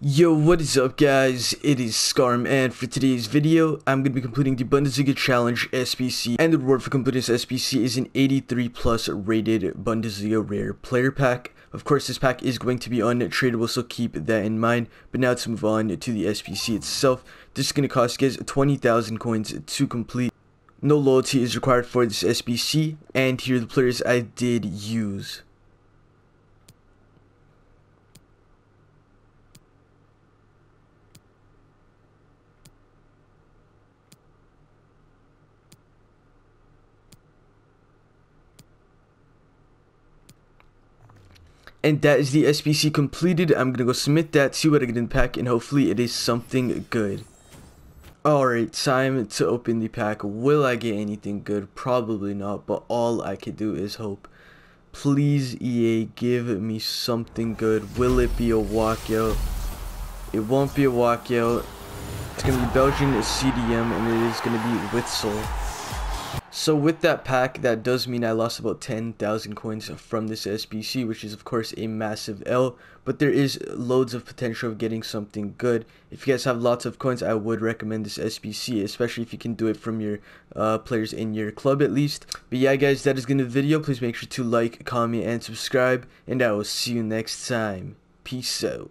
Yo, what is up guys? It is Skarm, and for today's video, I'm going to be completing the Bundesliga Challenge SPC and the reward for completing this SPC is an 83 plus rated Bundesliga Rare Player Pack. Of course, this pack is going to be untradeable, so keep that in mind. But now let's move on to the SPC itself. This is going to cost you guys 20,000 coins to complete. No loyalty is required for this SPC and here are the players I did use. And that is the SPC completed. I'm gonna go submit that, see what I get in the pack, and hopefully it is something good. Alright, time to open the pack. Will I get anything good? Probably not, but all I can do is hope. Please, EA, give me something good. Will it be a walkout? It won't be a walkout. It's gonna be Belgian CDM, and it is gonna be Witzel. So with that pack, that does mean I lost about 10,000 coins from this SBC, which is of course a massive L, but there is loads of potential of getting something good. If you guys have lots of coins, I would recommend this SBC, especially if you can do it from your uh, players in your club at least. But yeah guys, that is going to be the video. Please make sure to like, comment, and subscribe, and I will see you next time. Peace out.